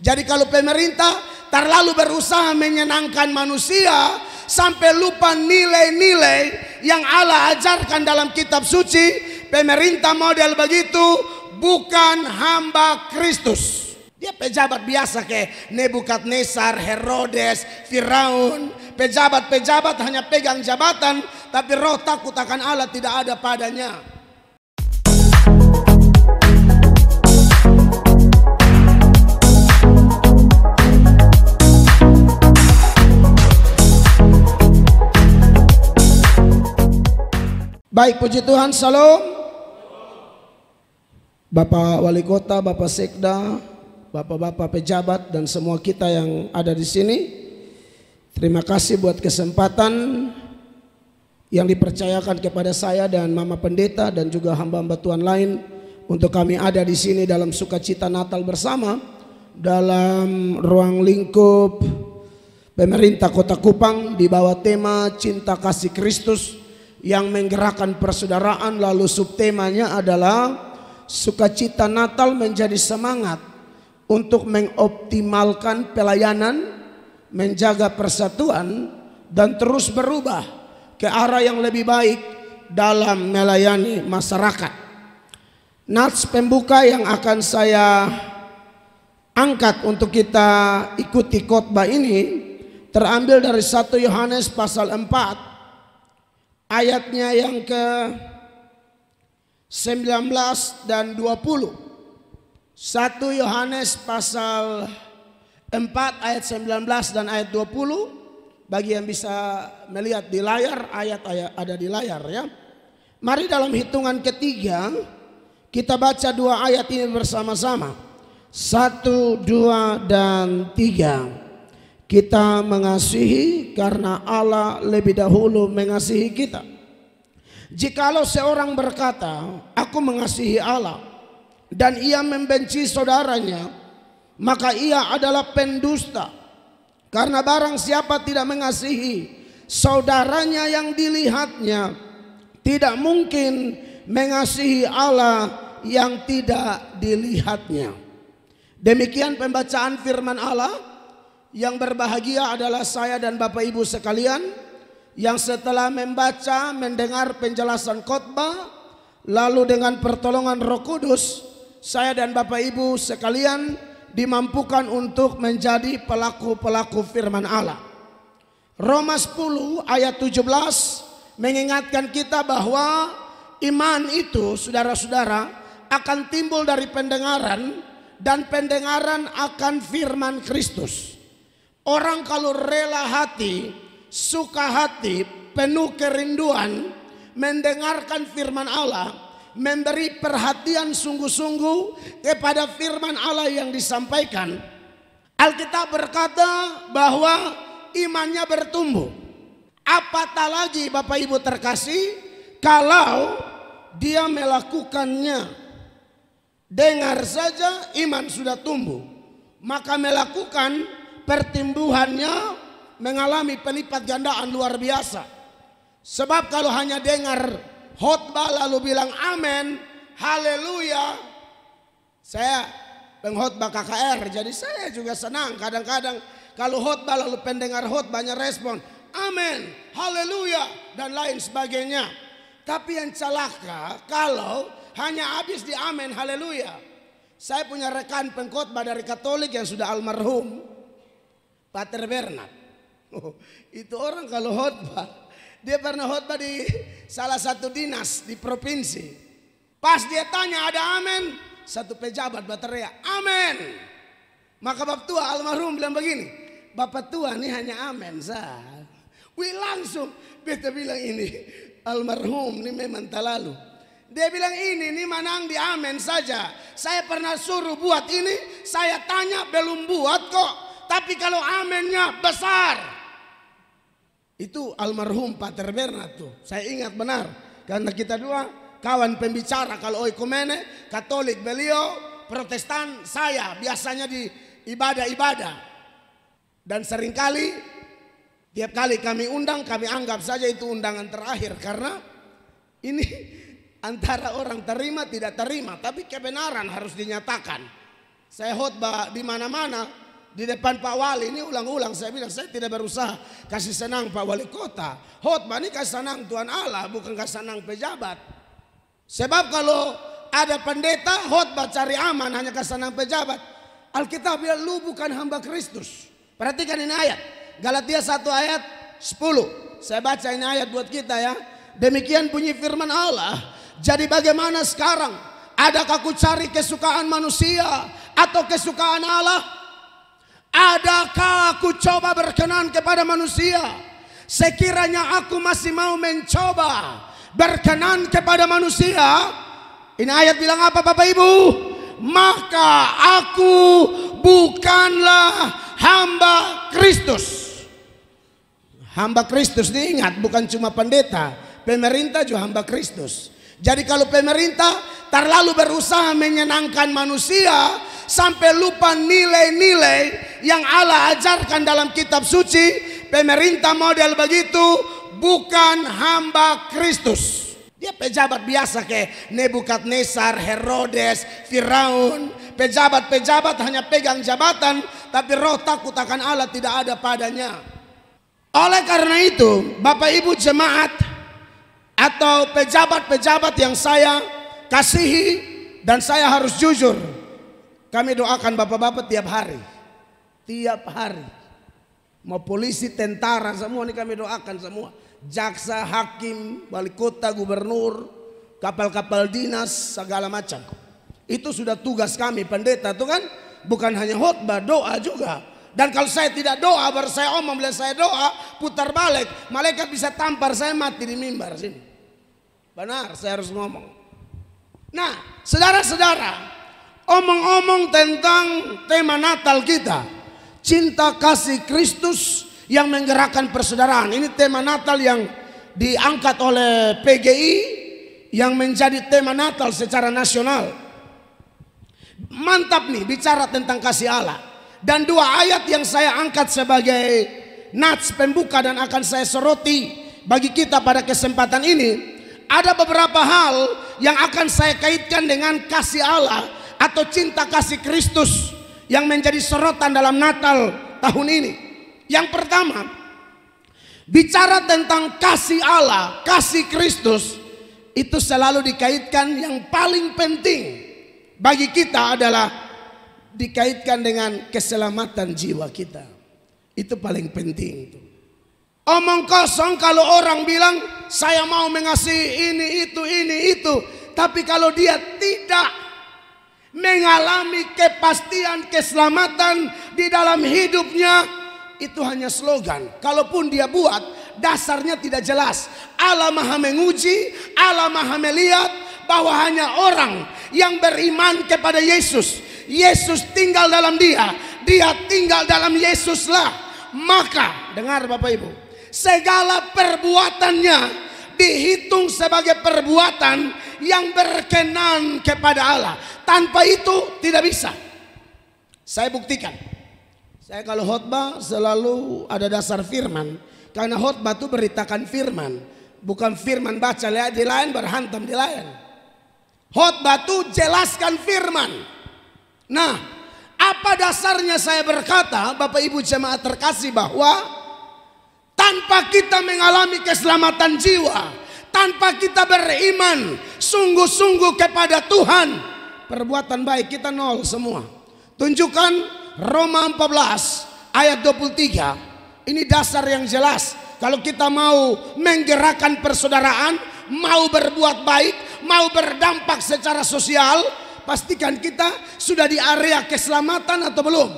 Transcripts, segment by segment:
Jadi kalau pemerintah terlalu berusaha menyenangkan manusia sampai lupa nilai-nilai yang Allah ajarkan dalam kitab suci, pemerintah model begitu bukan hamba Kristus. Dia pejabat biasa kayak Nebukadnezar, Herodes, Firaun. Pejabat-pejabat hanya pegang jabatan, tapi roh takut akan Allah tidak ada padanya. Baik puji Tuhan, salam. Bapak Wali Kota, Bapak Sekda, Bapak-Bapak pejabat dan semua kita yang ada di sini. Terima kasih buat kesempatan yang dipercayakan kepada saya dan Mama Pendeta dan juga hamba-hamba Tuhan lain untuk kami ada di sini dalam sukacita Natal bersama dalam ruang lingkup pemerintah Kota Kupang di bawah tema Cinta Kasih Kristus yang menggerakkan persaudaraan lalu subtemanya adalah sukacita Natal menjadi semangat untuk mengoptimalkan pelayanan, menjaga persatuan dan terus berubah ke arah yang lebih baik dalam melayani masyarakat. Nats pembuka yang akan saya angkat untuk kita ikuti khotbah ini terambil dari 1 Yohanes pasal 4 ayatnya yang ke 19 dan 20. 1 Yohanes pasal 4 ayat 19 dan ayat 20 bagi yang bisa melihat di layar ayat ayat ada di layar ya. Mari dalam hitungan ketiga kita baca dua ayat ini bersama-sama. Satu, dua, dan tiga. Kita mengasihi karena Allah lebih dahulu mengasihi kita. Jikalau seorang berkata, "Aku mengasihi Allah," dan ia membenci saudaranya, maka ia adalah pendusta. Karena barang siapa tidak mengasihi saudaranya yang dilihatnya, tidak mungkin mengasihi Allah yang tidak dilihatnya. Demikian pembacaan firman Allah. Yang berbahagia adalah saya dan Bapak Ibu sekalian yang setelah membaca, mendengar penjelasan khotbah lalu dengan pertolongan Roh Kudus saya dan Bapak Ibu sekalian dimampukan untuk menjadi pelaku-pelaku firman Allah. Roma 10 ayat 17 mengingatkan kita bahwa iman itu saudara-saudara akan timbul dari pendengaran dan pendengaran akan firman Kristus. Orang kalau rela hati, suka hati, penuh kerinduan, mendengarkan firman Allah, memberi perhatian sungguh-sungguh kepada firman Allah yang disampaikan. Alkitab berkata bahwa imannya bertumbuh. Apatah lagi Bapak Ibu terkasih kalau dia melakukannya. Dengar saja iman sudah tumbuh. Maka melakukan pertumbuhannya mengalami pelipat gandaan luar biasa. Sebab kalau hanya dengar khotbah lalu bilang amin, haleluya. Saya pengkhotbah KKR, jadi saya juga senang kadang-kadang kalau khotbah lalu pendengar banyak respon, amin, haleluya dan lain sebagainya. Tapi yang celaka kalau hanya habis di amin haleluya. Saya punya rekan pengkhotbah dari Katolik yang sudah almarhum. Pater Bernard. Oh, itu orang kalau khotbah, dia pernah khotbah di salah satu dinas di provinsi. Pas dia tanya ada amin, satu pejabat berteriak, amin. Maka bapak tua almarhum bilang begini, bapak tua ini hanya amin sah. Wih langsung beta bilang ini almarhum ini memang terlalu. Dia bilang ini ini manang di amin saja. Saya pernah suruh buat ini, saya tanya belum buat kok. Tapi kalau amennya besar. Itu almarhum Pater Bernard tuh. Saya ingat benar. Karena kita dua kawan pembicara kalau oikumene, Katolik beliau, Protestan saya biasanya di ibadah-ibadah. Dan seringkali tiap kali kami undang kami anggap saja itu undangan terakhir karena ini antara orang terima tidak terima tapi kebenaran harus dinyatakan. Saya khotbah di mana-mana di depan Pak Wali ini ulang-ulang saya bilang saya tidak berusaha kasih senang Pak Wali Kota. Khotbah ini kasih senang Tuhan Allah bukan kasih senang pejabat. Sebab kalau ada pendeta khotbah cari aman hanya kasih senang pejabat. Alkitab bilang lu bukan hamba Kristus. Perhatikan ini ayat. Galatia 1 ayat 10. Saya baca ini ayat buat kita ya. Demikian bunyi firman Allah. Jadi bagaimana sekarang? Adakah aku cari kesukaan manusia atau kesukaan Allah? Adakah aku coba berkenan kepada manusia? Sekiranya aku masih mau mencoba berkenan kepada manusia, ini ayat bilang apa Bapak Ibu? Maka aku bukanlah hamba Kristus. Hamba Kristus diingat bukan cuma pendeta, pemerintah juga hamba Kristus. Jadi kalau pemerintah terlalu berusaha menyenangkan manusia, sampai lupa nilai-nilai yang Allah ajarkan dalam kitab suci. Pemerintah model begitu bukan hamba Kristus. Dia pejabat biasa kayak Nebukadnezar, Herodes, Firaun. Pejabat-pejabat hanya pegang jabatan, tapi roh takut akan Allah tidak ada padanya. Oleh karena itu, Bapak Ibu jemaat atau pejabat-pejabat yang saya kasihi dan saya harus jujur, kami doakan bapak-bapak tiap hari. Tiap hari. Mau polisi, tentara, semua ini kami doakan semua. Jaksa, hakim, wali kota, gubernur, kapal-kapal dinas, segala macam. Itu sudah tugas kami pendeta itu kan bukan hanya khutbah, doa juga. Dan kalau saya tidak doa, baru saya omong bila saya doa, putar balik, malaikat bisa tampar saya mati di mimbar sini. Benar, saya harus ngomong. Nah, saudara-saudara, Omong-omong tentang tema Natal kita, cinta kasih Kristus yang menggerakkan persaudaraan. Ini tema Natal yang diangkat oleh PGI yang menjadi tema Natal secara nasional. Mantap nih bicara tentang kasih Allah. Dan dua ayat yang saya angkat sebagai nats pembuka dan akan saya soroti bagi kita pada kesempatan ini. Ada beberapa hal yang akan saya kaitkan dengan kasih Allah atau cinta kasih Kristus yang menjadi sorotan dalam Natal tahun ini. Yang pertama, bicara tentang kasih Allah, kasih Kristus itu selalu dikaitkan yang paling penting bagi kita adalah dikaitkan dengan keselamatan jiwa kita. Itu paling penting Omong kosong kalau orang bilang saya mau mengasihi ini itu ini itu, tapi kalau dia tidak mengalami kepastian keselamatan di dalam hidupnya itu hanya slogan. Kalaupun dia buat, dasarnya tidak jelas. Allah Maha menguji, Allah Maha melihat bahwa hanya orang yang beriman kepada Yesus, Yesus tinggal dalam dia, dia tinggal dalam Yesuslah. Maka dengar Bapak Ibu, segala perbuatannya dihitung sebagai perbuatan yang berkenan kepada Allah. Tanpa itu tidak bisa. Saya buktikan. Saya kalau khotbah selalu ada dasar firman. Karena khotbah itu beritakan firman. Bukan firman baca di lain berhantam di lain. Khotbah itu jelaskan firman. Nah, apa dasarnya saya berkata Bapak Ibu jemaat terkasih bahwa tanpa kita mengalami keselamatan jiwa, tanpa kita beriman sungguh-sungguh kepada Tuhan, perbuatan baik kita nol semua. Tunjukkan Roma 14 ayat 23. Ini dasar yang jelas. Kalau kita mau menggerakkan persaudaraan, mau berbuat baik, mau berdampak secara sosial, pastikan kita sudah di area keselamatan atau belum.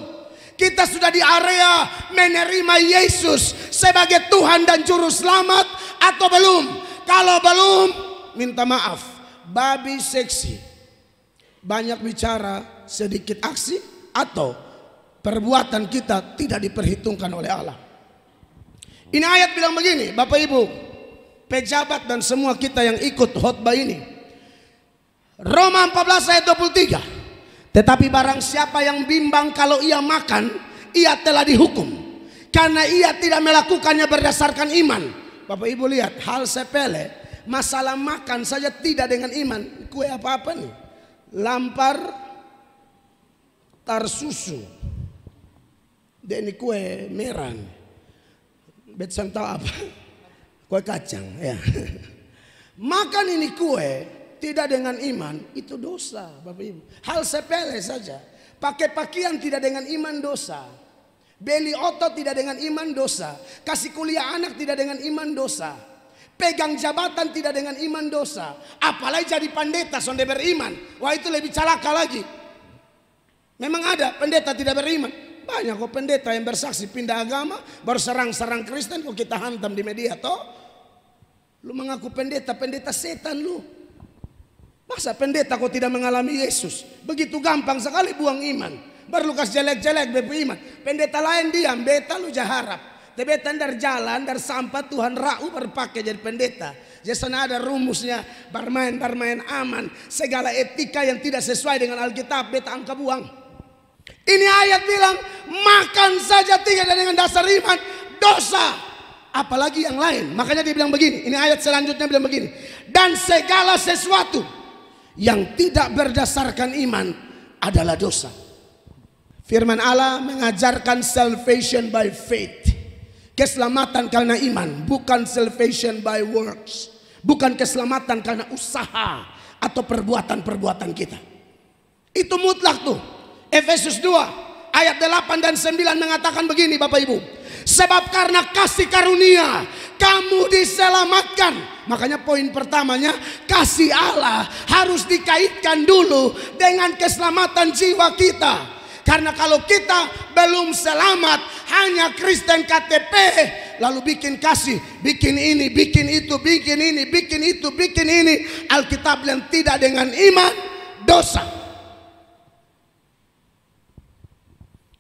Kita sudah di area menerima Yesus sebagai Tuhan dan Juru Selamat atau belum? Kalau belum, minta maaf. Babi seksi. Banyak bicara, sedikit aksi atau perbuatan kita tidak diperhitungkan oleh Allah. Ini ayat bilang begini, Bapak Ibu, pejabat dan semua kita yang ikut khotbah ini. Roma 14 ayat 23. Tetapi barang siapa yang bimbang kalau ia makan, ia telah dihukum. Karena ia tidak melakukannya berdasarkan iman. Bapak ibu lihat, hal sepele. Masalah makan saja tidak dengan iman. Kue apa-apa nih? Lampar tar susu. ini kue merah. Betsan tahu apa? Kue kacang ya. Makan ini kue tidak dengan iman itu dosa, Bapak Ibu. Hal sepele saja. Pakai pakaian tidak dengan iman dosa. Beli otot tidak dengan iman dosa. Kasih kuliah anak tidak dengan iman dosa. Pegang jabatan tidak dengan iman dosa. Apalagi jadi pendeta sonde beriman. Wah itu lebih celaka lagi. Memang ada pendeta tidak beriman. Banyak kok pendeta yang bersaksi pindah agama baru serang-serang Kristen kok kita hantam di media toh. Lu mengaku pendeta, pendeta setan lu. Masa pendeta kau tidak mengalami Yesus? Begitu gampang sekali buang iman. baru Berlukas jelek-jelek iman. Pendeta lain diam, beta lu jaharap. Tebetan dari jalan, dari sampah Tuhan rau berpakai jadi pendeta. Jadi ya sana ada rumusnya, bermain-bermain aman. Segala etika yang tidak sesuai dengan Alkitab, beta angka buang. Ini ayat bilang, makan saja tiga dengan dasar iman, dosa apalagi yang lain. Makanya dia bilang begini, ini ayat selanjutnya bilang begini. Dan segala sesuatu yang tidak berdasarkan iman adalah dosa. Firman Allah mengajarkan salvation by faith. Keselamatan karena iman, bukan salvation by works. Bukan keselamatan karena usaha atau perbuatan-perbuatan kita. Itu mutlak tuh. Efesus 2 ayat 8 dan 9 mengatakan begini Bapak Ibu. Sebab karena kasih karunia kamu diselamatkan. Makanya poin pertamanya kasih Allah harus dikaitkan dulu dengan keselamatan jiwa kita. Karena kalau kita belum selamat hanya Kristen KTP lalu bikin kasih, bikin ini, bikin itu, bikin ini, bikin itu, bikin ini. Alkitab yang tidak dengan iman dosa.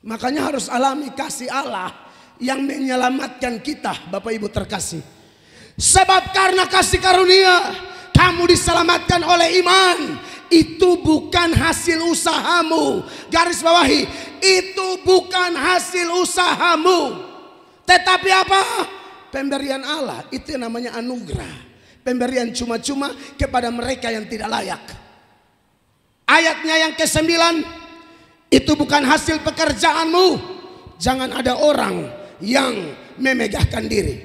Makanya harus alami kasih Allah yang menyelamatkan kita Bapak Ibu terkasih. Sebab karena kasih karunia kamu diselamatkan oleh iman. Itu bukan hasil usahamu. Garis bawahi, itu bukan hasil usahamu. Tetapi apa? Pemberian Allah, itu yang namanya anugerah. Pemberian cuma-cuma kepada mereka yang tidak layak. Ayatnya yang kesembilan, itu bukan hasil pekerjaanmu. Jangan ada orang yang memegahkan diri.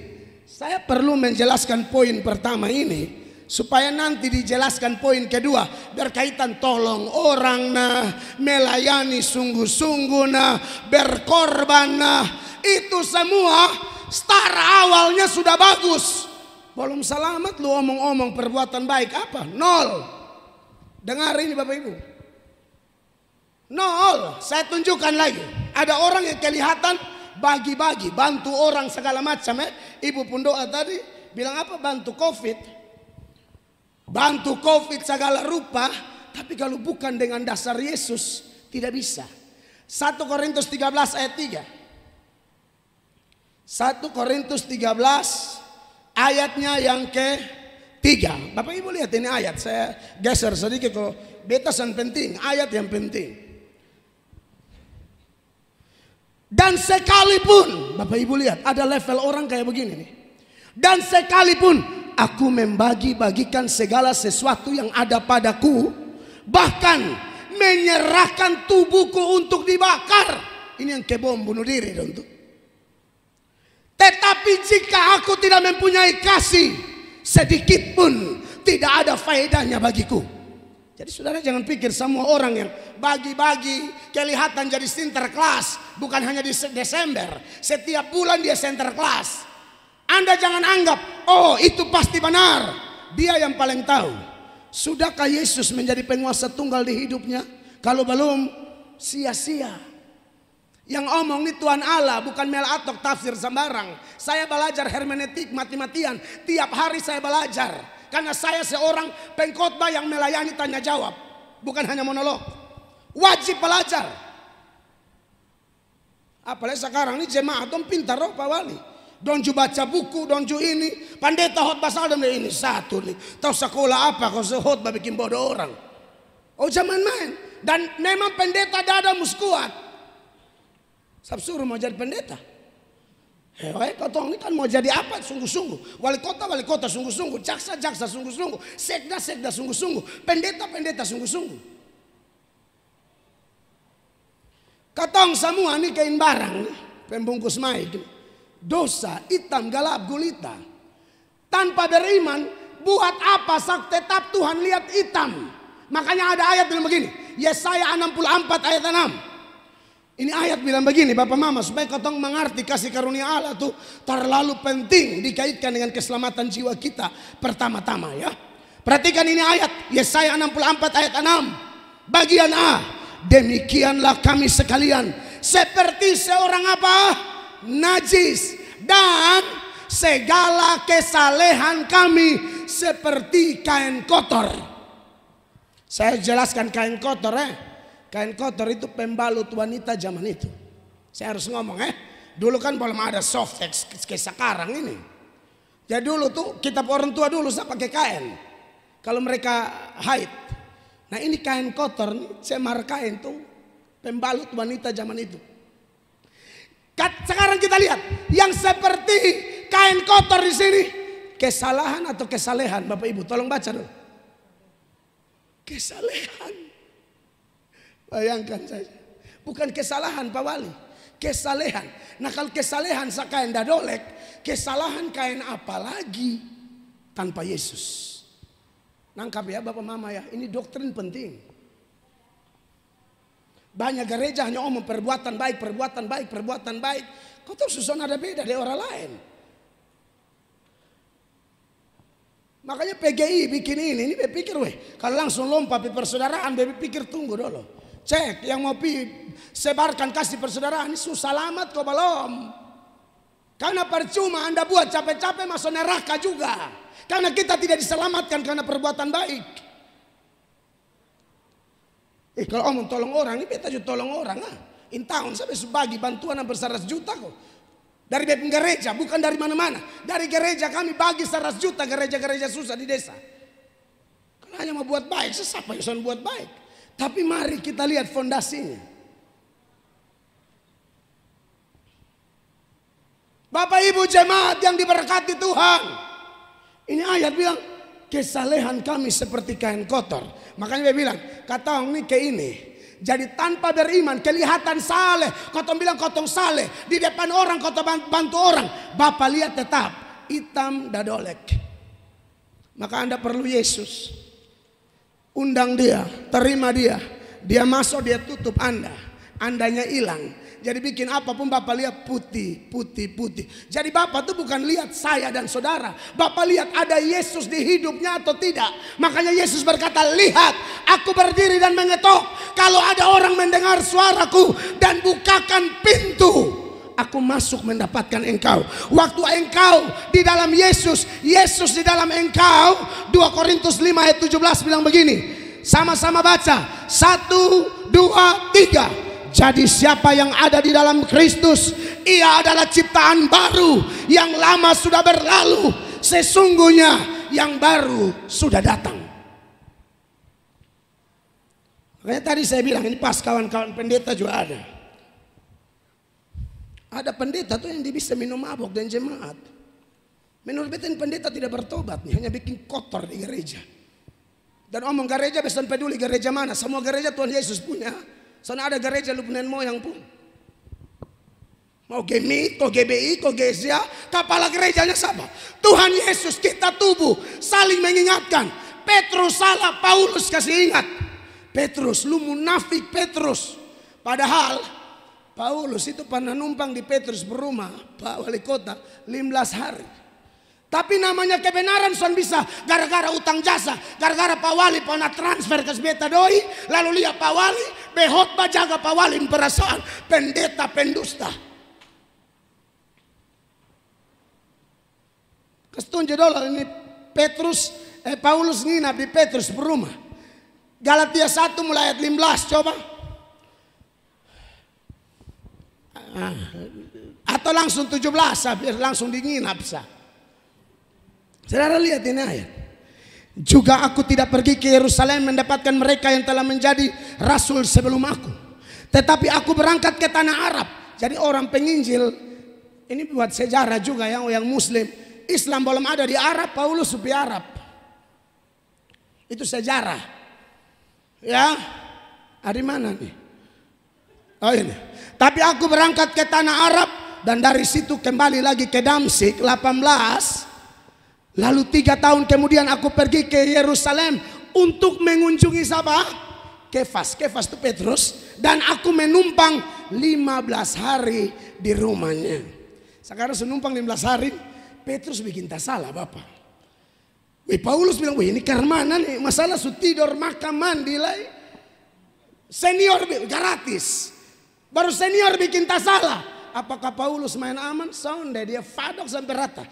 Saya perlu menjelaskan poin pertama ini supaya nanti dijelaskan poin kedua berkaitan tolong orang nah melayani sungguh-sungguh nah berkorban nah itu semua setara awalnya sudah bagus belum selamat lu omong-omong perbuatan baik apa nol dengar ini Bapak Ibu nol saya tunjukkan lagi ada orang yang kelihatan bagi-bagi, bantu orang segala macam ya. Ibu pun doa tadi bilang apa? Bantu Covid. Bantu Covid segala rupa, tapi kalau bukan dengan dasar Yesus tidak bisa. 1 Korintus 13 ayat 3. 1 Korintus 13 ayatnya yang ke 3. Bapak Ibu lihat ini ayat, saya geser sedikit kok. betasan penting, ayat yang penting. Dan sekalipun, Bapak Ibu lihat, ada level orang kayak begini nih. Dan sekalipun aku membagi-bagikan segala sesuatu yang ada padaku, bahkan menyerahkan tubuhku untuk dibakar. Ini yang kebom bunuh diri tentu. Tetapi jika aku tidak mempunyai kasih, sedikit pun tidak ada faedahnya bagiku. Jadi saudara jangan pikir semua orang yang bagi-bagi kelihatan jadi center class. Bukan hanya di Desember. Setiap bulan dia center class. Anda jangan anggap, oh itu pasti benar. Dia yang paling tahu. Sudahkah Yesus menjadi penguasa tunggal di hidupnya? Kalau belum, sia-sia. Yang omong ini Tuhan Allah bukan Mel Atok tafsir sembarang. Saya belajar hermeneutik mati-matian. Tiap hari saya belajar. Karena saya seorang pengkhotbah yang melayani tanya jawab. Bukan hanya monolog. Wajib belajar. Apalagi sekarang ini jemaah dong pintar roh Pak Wali. Donju baca buku, donju ini. Pendeta khotbah salam ini satu nih. Tahu sekolah apa kau sehotbah bikin bodoh orang. Oh zaman main. Dan memang pendeta dada muskuat. suruh mau jadi pendeta. Hei, katong ini kan mau jadi apa sungguh-sungguh. Wali kota, wali kota sungguh-sungguh. Jaksa, jaksa sungguh-sungguh. Sekda, sekda sungguh-sungguh. Pendeta, pendeta sungguh-sungguh. Katong semua ini kain barang. Pembungkus maid. Dosa, hitam, galap, gulita. Tanpa beriman, buat apa sak tetap Tuhan lihat hitam. Makanya ada ayat yang begini. Yesaya 64 ayat 6. Ini ayat bilang begini Bapak Mama supaya kau mengerti kasih karunia Allah itu terlalu penting dikaitkan dengan keselamatan jiwa kita pertama-tama ya. Perhatikan ini ayat Yesaya 64 ayat 6 bagian A. Demikianlah kami sekalian seperti seorang apa? najis dan segala kesalehan kami seperti kain kotor. Saya jelaskan kain kotor eh. Kain kotor itu pembalut wanita zaman itu. Saya harus ngomong eh. Dulu kan belum ada softex kayak sekarang ini. Jadi ya dulu tuh kita orang tua dulu saya pakai kain. Kalau mereka haid. Nah ini kain kotor nih, cemar kain tuh pembalut wanita zaman itu. Sekarang kita lihat yang seperti kain kotor di sini kesalahan atau kesalehan Bapak Ibu tolong baca dulu. Kesalehan. Bayangkan saja. Bukan kesalahan Pak Wali. Kesalehan. Nah kalau kesalehan sakain dadolek. Kesalahan kain apa lagi tanpa Yesus. Nangkap ya Bapak Mama ya. Ini doktrin penting. Banyak gereja hanya omong oh, perbuatan baik, perbuatan baik, perbuatan baik. Kau tahu susun ada beda dari orang lain. Makanya PGI bikin ini, ini berpikir weh. Kalau langsung lompat di persaudaraan, baby pikir tunggu dulu. Cek yang mau pi sebarkan kasih persaudaraan ini susah selamat kok belum. Karena percuma Anda buat capek-capek masuk neraka juga. Karena kita tidak diselamatkan karena perbuatan baik. Eh kalau omong tolong orang, ini beta juga tolong orang ah. In tahun sampai sebagi bantuan hampir 100 juta kok. Dari BPM gereja, bukan dari mana-mana. Dari gereja kami bagi 100 juta gereja-gereja susah di desa. Karena hanya mau buat baik, sesapa yang buat baik. Tapi mari kita lihat fondasinya. Bapak Ibu jemaat yang diberkati Tuhan. Ini ayat bilang kesalehan kami seperti kain kotor. Makanya dia bilang, kata orang ini ke ini. Jadi tanpa beriman kelihatan saleh. Kotong bilang kotong saleh. Di depan orang kotong bantu orang. Bapak lihat tetap hitam dadolek. Maka anda perlu Yesus. Undang dia, terima dia. Dia masuk, dia tutup Anda. Andanya hilang. Jadi bikin apapun Bapak lihat putih, putih, putih. Jadi Bapak tuh bukan lihat saya dan saudara. Bapak lihat ada Yesus di hidupnya atau tidak. Makanya Yesus berkata, lihat aku berdiri dan mengetok. Kalau ada orang mendengar suaraku dan bukakan pintu aku masuk mendapatkan engkau. Waktu engkau di dalam Yesus, Yesus di dalam engkau. 2 Korintus 5 ayat 17 bilang begini. Sama-sama baca. Satu, dua, tiga. Jadi siapa yang ada di dalam Kristus, ia adalah ciptaan baru yang lama sudah berlalu. Sesungguhnya yang baru sudah datang. Makanya tadi saya bilang ini pas kawan-kawan pendeta juga ada. Ada pendeta tuh yang bisa minum mabok dan jemaat. Menurut beten pendeta tidak bertobat, nih, hanya bikin kotor di gereja. Dan omong gereja besan peduli gereja mana, semua gereja Tuhan Yesus punya. Sana ada gereja lu punya moyang pun. Mau GMI, ko GBI, ko Gesia, kepala gerejanya sama. Tuhan Yesus kita tubuh saling mengingatkan. Petrus salah, Paulus kasih ingat. Petrus, lu munafik Petrus. Padahal Paulus itu pernah numpang di Petrus berumah Pak Wali Kota 15 hari. Tapi namanya kebenaran son bisa gara-gara utang jasa, gara-gara Pak Wali pernah transfer ke Sbeta Doi, lalu lihat Pak Wali, Behot jaga Pak Wali perasaan pendeta pendusta. Kestunjuk dolar ini Petrus, eh, Paulus nginap di Petrus berumah. Galatia 1 mulai ayat 15 coba. Ah. Atau langsung 17 ah, biar langsung dingin sah. Saudara lihat ini ayat. Juga aku tidak pergi ke Yerusalem mendapatkan mereka yang telah menjadi rasul sebelum aku. Tetapi aku berangkat ke tanah Arab. Jadi orang penginjil ini buat sejarah juga yang yang muslim. Islam belum ada di Arab, Paulus di Arab. Itu sejarah. Ya. Ada mana nih? Oh ini. Tapi aku berangkat ke tanah Arab dan dari situ kembali lagi ke Damsik 18. Lalu tiga tahun kemudian aku pergi ke Yerusalem untuk mengunjungi siapa? Kefas. Kefas itu Petrus. Dan aku menumpang 15 hari di rumahnya. Sekarang senumpang 15 hari. Petrus bikin tak salah Bapak. Wih, Paulus bilang, wih ini karmana nih, masalah su tidur, makan, mandi, lai. Senior gratis. Baru senior bikin tak salah. Apakah Paulus main aman? Sonde dia fadok sampai rata.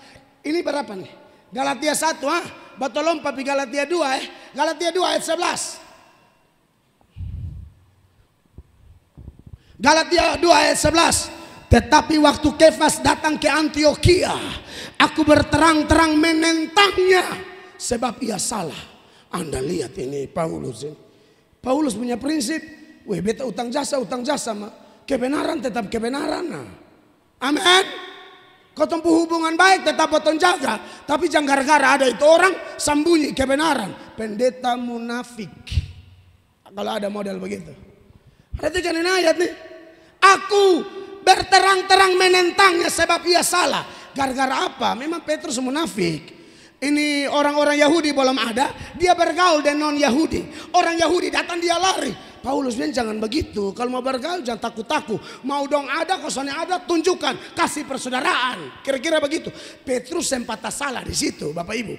Ini berapa nih? Galatia 1 ah. Batu lompat di Galatia 2 eh. Galatia 2 ayat 11. Galatia 2 ayat 11. Tetapi waktu Kefas datang ke Antioquia, aku berterang-terang menentangnya sebab ia salah. Anda lihat ini Paulus ini. Paulus punya prinsip, weh beta utang jasa, utang jasa mah kebenaran tetap kebenaran. Amin. Kau tempuh hubungan baik tetap potong jaga. Tapi jangan gara-gara ada itu orang sembunyi kebenaran. Pendeta munafik. Kalau ada model begitu. Berarti jangan ayat nih. Aku berterang-terang menentangnya sebab ia salah. Gara-gara apa? Memang Petrus munafik. Ini orang-orang Yahudi belum ada. Dia bergaul dengan non-Yahudi. Orang Yahudi datang dia lari. Paulus bilang jangan begitu. Kalau mau bergaul jangan takut-takut. Mau dong ada, kosannya ada, tunjukkan. Kasih persaudaraan. Kira-kira begitu. Petrus sempat salah di situ Bapak Ibu.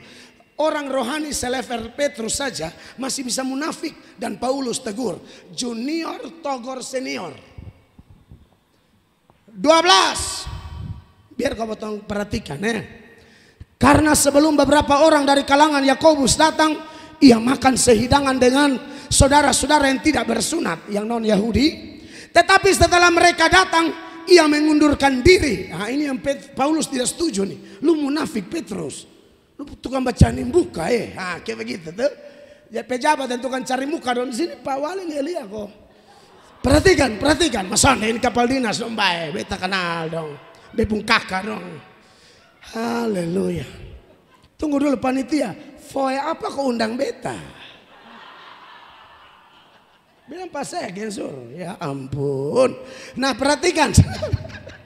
Orang rohani selever Petrus saja masih bisa munafik dan Paulus tegur. Junior togor senior. 12. Biar kau potong perhatikan ya. Karena sebelum beberapa orang dari kalangan Yakobus datang, ia makan sehidangan dengan saudara-saudara yang tidak bersunat, yang non-Yahudi. Tetapi setelah mereka datang, ia mengundurkan diri. Nah, ini yang Pet Paulus tidak setuju nih. Lu munafik Petrus. Lu tukang bacaan buka eh. Nah, kayak begitu tuh. Ya pejabat dan tukang cari muka dong sini Pak Wali ngelia kok. Perhatikan, perhatikan. Masa ini kapal dinas dong, baik. Eh. Beta kenal dong. Bebung kakak dong. Haleluya. Tunggu dulu panitia. Foy apa kau undang beta? Bilang pas saya gensur. Ya ampun. Nah perhatikan.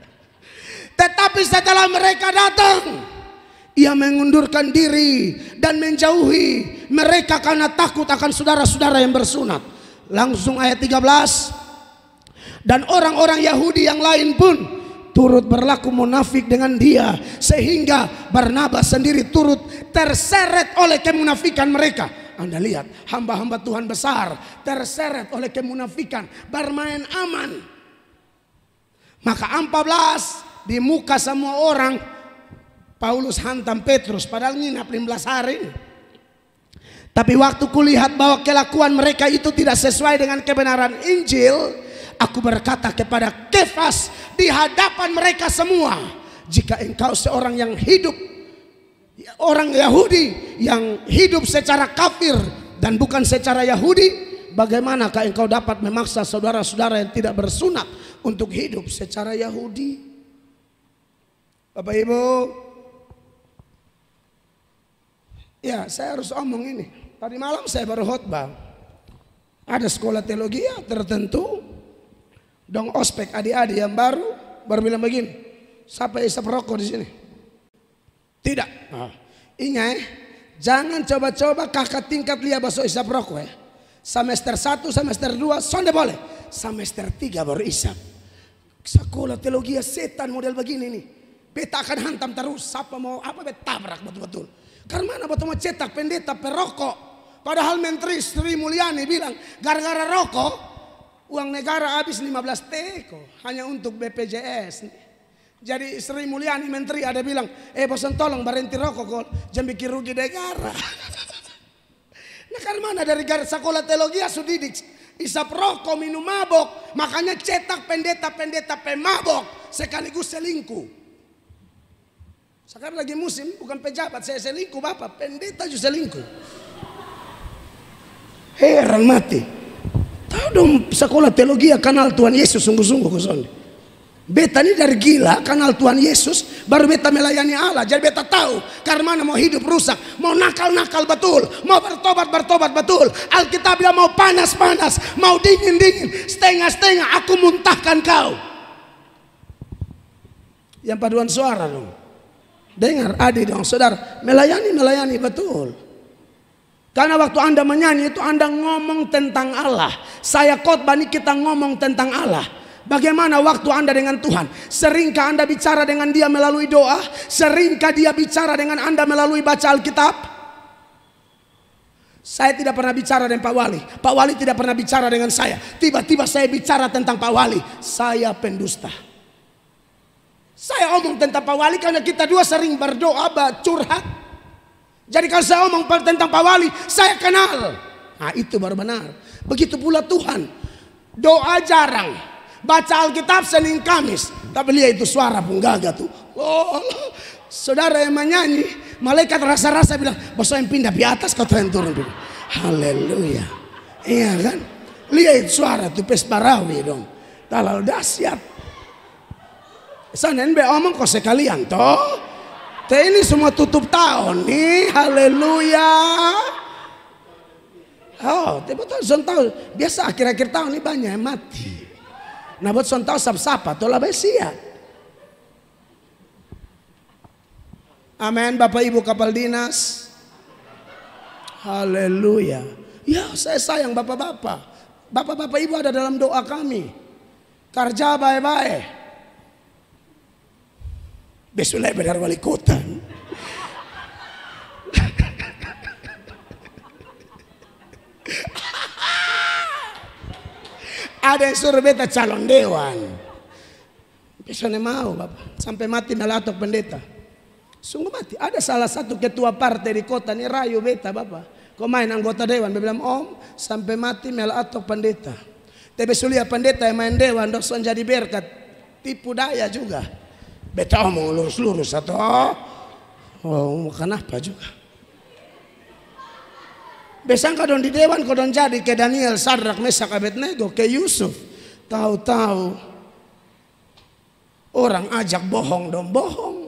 Tetapi setelah mereka datang. Ia mengundurkan diri dan menjauhi mereka karena takut akan saudara-saudara yang bersunat. Langsung ayat 13. Dan orang-orang Yahudi yang lain pun turut berlaku munafik dengan dia sehingga Barnabas sendiri turut terseret oleh kemunafikan mereka anda lihat hamba-hamba Tuhan besar terseret oleh kemunafikan bermain aman maka 14 di muka semua orang Paulus hantam Petrus padahal nginap 15 hari tapi waktu kulihat bahwa kelakuan mereka itu tidak sesuai dengan kebenaran Injil Aku berkata kepada Kefas di hadapan mereka semua, jika engkau seorang yang hidup orang Yahudi yang hidup secara kafir dan bukan secara Yahudi, bagaimanakah engkau dapat memaksa saudara-saudara yang tidak bersunat untuk hidup secara Yahudi? Bapak Ibu, ya saya harus omong ini. Tadi malam saya baru khotbah. Ada sekolah teologi ya tertentu dong ospek adik-adik yang baru baru bilang begini siapa isap rokok di sini tidak ah. ingat jangan coba-coba kakak tingkat lihat besok isap rokok ya semester 1 semester dua sonde boleh semester tiga baru isap sekolah teologi ya, setan model begini nih beta akan hantam terus siapa mau apa beta tabrak betul-betul karena mana betul mau cetak pendeta perokok padahal menteri Sri Mulyani bilang gara-gara rokok Uang negara habis 15 teko hanya untuk BPJS. Nih. Jadi Sri Mulyani menteri ada bilang, eh bosan tolong berhenti rokok kok, jangan bikin rugi negara. nah karena mana dari sekolah teologi ya, sudidik, isap rokok, minum mabok, makanya cetak pendeta-pendeta pemabok sekaligus selingkuh. Sekarang lagi musim, bukan pejabat, saya selingkuh Bapak, pendeta juga selingkuh. Heran mati. Tahu dong sekolah teologi ya, kenal Tuhan Yesus sungguh-sungguh kusoni. Beta ini dari gila kenal Tuhan Yesus baru beta melayani Allah. Jadi beta tahu karena mana mau hidup rusak, mau nakal-nakal betul, mau bertobat bertobat betul. Alkitab bilang mau panas-panas, mau dingin-dingin, setengah-setengah aku muntahkan kau. Yang paduan suara dong. Dengar adik dong, saudara, melayani melayani betul. Karena waktu Anda menyanyi itu Anda ngomong tentang Allah. Saya khotbah ini kita ngomong tentang Allah. Bagaimana waktu Anda dengan Tuhan? Seringkah Anda bicara dengan Dia melalui doa? Seringkah Dia bicara dengan Anda melalui baca Alkitab? Saya tidak pernah bicara dengan Pak Wali. Pak Wali tidak pernah bicara dengan saya. Tiba-tiba saya bicara tentang Pak Wali. Saya pendusta. Saya omong tentang Pak Wali karena kita dua sering berdoa, curhat. Jadi kalau saya omong tentang Pak Wali, saya kenal. Nah itu baru benar. Begitu pula Tuhan. Doa jarang. Baca Alkitab Senin Kamis. Tapi lihat itu suara penggaga tuh. Oh, saudara yang menyanyi. Malaikat rasa-rasa bilang, bos yang pindah di atas kau yang turun Haleluya. Iya kan? Lihat itu suara tuh pesparawi dong. Talal dahsyat. Sanen be omong kau sekalian toh. Teh ini semua tutup tahun nih. Haleluya. Oh, tiba betul son tahu. Biasa akhir-akhir tahun ini banyak yang mati. Nah buat son tahu sap-sapa tola besia. Ya. Amin Bapak Ibu kapal dinas. Haleluya. Ya saya sayang Bapak-Bapak. Bapak-bapak Ibu ada dalam doa kami. Kerja baik-baik. Besok lagi benar wali kota. Ada yang suruh beta calon dewan. Besoknya mau bapak. Sampai mati melatok pendeta. Sungguh mati. Ada salah satu ketua partai di kota ini rayu beta bapak. Kau main anggota dewan. Dia bilang om sampai mati melatok pendeta. Tapi sulia pendeta yang main dewan Dosen jadi berkat. Tipu daya juga. Betah omong lurus-lurus atau oh, kenapa juga besang kadon di dewan kadon jadi ke Daniel Sadrak Mesak nego ke Yusuf tahu-tahu orang ajak bohong dong bohong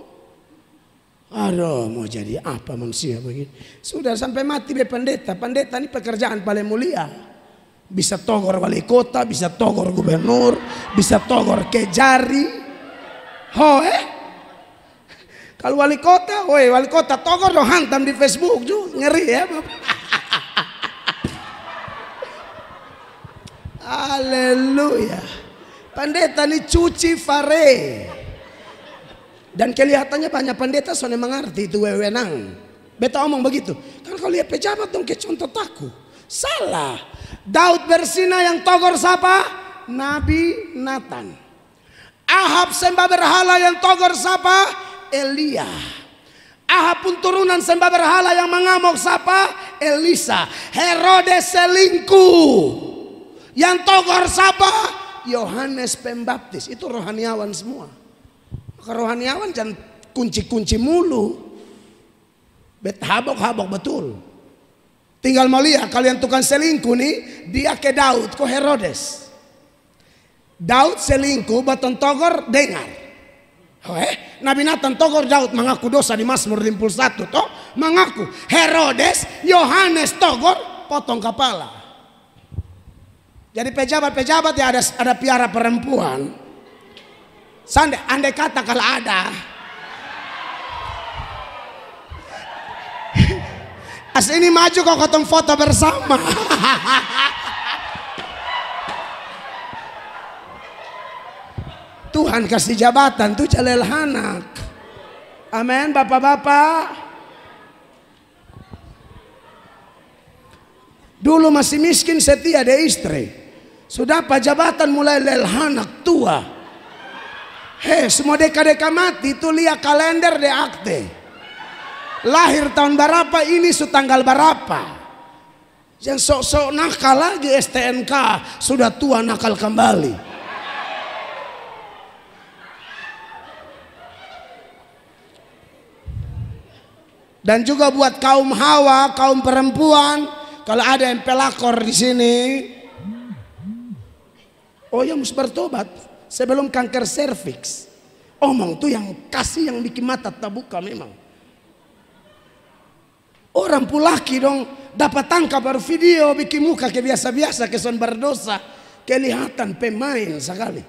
Aduh mau jadi apa manusia begini Sudah sampai mati be pendeta Pendeta ini pekerjaan paling mulia Bisa togor wali kota Bisa togor gubernur Bisa togor kejari eh? Kalau wali kota, woi wali kota togor lo hantam di Facebook juga ngeri ya Bapak. Haleluya. Pendeta ini cuci fare. Dan kelihatannya banyak pendeta soalnya mengerti itu wewenang. Beta omong begitu. Kan kalau lihat pejabat dong ke contoh taku. Salah. Daud bersina yang togor siapa? Nabi Nathan. Ahab sembah berhala yang togor siapa? Elia. Ahab pun turunan sembah berhala yang mengamuk siapa? Elisa. Herodes selingkuh. Yang togor siapa? Yohanes Pembaptis. Itu rohaniawan semua. Maka rohaniawan jangan kunci-kunci mulu. Bet habok-habok betul. Tinggal mau lihat kalian tukang selingkuh nih, dia ke Daud, kok Herodes. Daud selingkuh baton togor dengar. Oh, eh, Nabi Nathan togor Daud mengaku dosa di Mazmur 51 toh mengaku Herodes Yohanes togor potong kepala. Jadi pejabat-pejabat ya ada ada piara perempuan. Sande, andai kata kalau ada As ini maju kok kotong foto bersama. Tuhan kasih jabatan tuh jalel hanak. Amin bapak-bapak. Dulu masih miskin setia ada istri. Sudah apa jabatan mulai lelhanak tua. Hei semua deka-deka mati itu lihat kalender de akte. Lahir tahun berapa ini su tanggal berapa. Jangan sok-sok nakal lagi STNK sudah tua nakal kembali. Dan juga buat kaum hawa, kaum perempuan, kalau ada yang pelakor di sini, oh yang harus bertobat sebelum kanker serviks. Omong tuh yang kasih yang bikin mata terbuka memang. Orang pulaki dong dapat tangkap baru video bikin muka kebiasa biasa-biasa berdosa kelihatan pemain sekali.